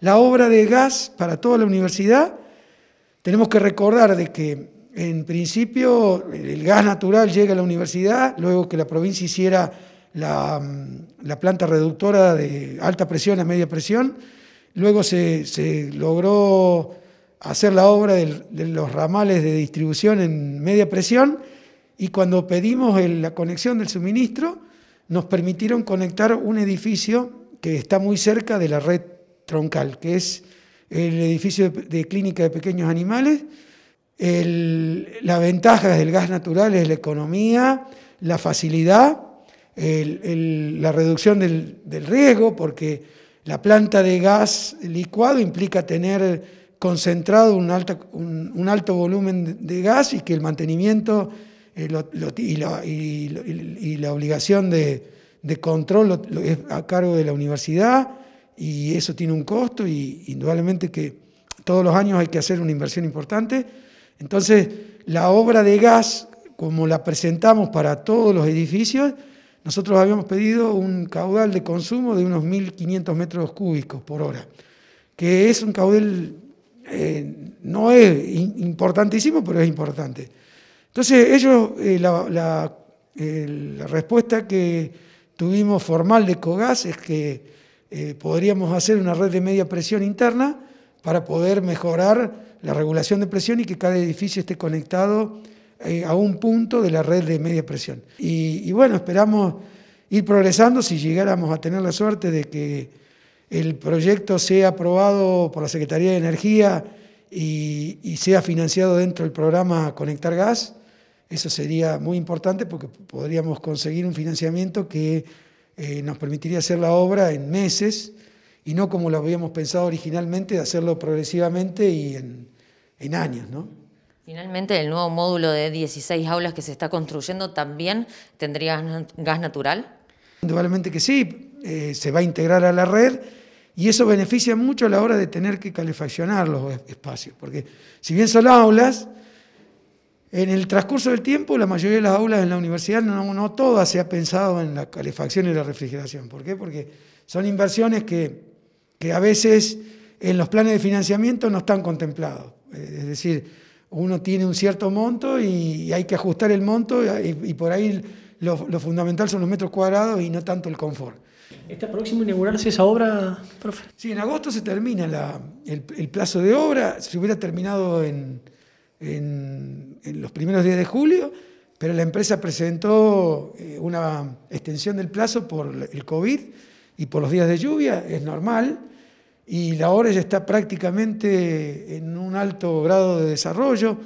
la obra de gas para toda la universidad, tenemos que recordar de que en principio el gas natural llega a la universidad, luego que la provincia hiciera la, mm, planta reductora de alta presión a media presión, luego se, logró hacer la obra de los ramales de distribución en media presión y cuando pedimos la conexión del suministro, nos permitieron conectar un edificio que está muy cerca de la red troncal, que es el edificio de clínica de pequeños animales. la ventaja del gas natural es la economía, la facilidad, la reducción del, riesgo, porque la planta de gas licuado implica tener concentrado un, un, alto volumen de gas y que el mantenimiento eh, y, la, obligación de, control es a cargo de la universidad y eso tiene un costo y indudablemente que todos los años hay que hacer una inversión importante. Entonces, la obra de gas, como la presentamos para todos los edificios, nosotros habíamos pedido un caudal de consumo de unos 1.500 metros cúbicos por hora, que es un caudal, eh, no es importantísimo, pero es importante. Entonces, ellos, eh, la, eh, la, respuesta que tuvimos formal de COGAS es que eh, podríamos hacer una red de media presión interna para poder mejorar la regulación de presión y que cada edificio esté conectado eh, a un punto de la red de media presión. Y, bueno, esperamos ir progresando si llegáramos a tener la suerte de que el proyecto sea aprobado por la Secretaría de Energía y sea financiado dentro del programa Conectar Gas. Eso sería muy importante porque podríamos conseguir un financiamiento que eh, nos permitiría hacer la obra en meses y no como lo habíamos pensado originalmente, de hacerlo progresivamente y en, años, ¿no? Finalmente, el nuevo módulo de 16 aulas que se está construyendo también tendría gas natural. Indudablemente que sí, eh, se va a integrar a la red y eso beneficia mucho a la hora de tener que calefaccionar los espacios, porque si bien son aulas, en el transcurso del tiempo, la mayoría de las aulas en la universidad, no, todas se ha pensado en la calefacción y la refrigeración. ¿Por qué? Porque son inversiones que, que a veces en los planes de financiamiento no están contemplados. Eh, es decir, uno tiene un cierto monto y, hay que ajustar el monto y, por ahí lo, fundamental son los metros cuadrados y no tanto el confort. ¿Está próximo a inaugurarse esa obra, profe? Sí, en agosto se termina el, plazo de obra. Si hubiera terminado en en, los primeros días de julio, pero la empresa presentó eh, una extensión del plazo por el COVID y por los días de lluvia, es normal, y la obra ya está prácticamente en un alto grado de desarrollo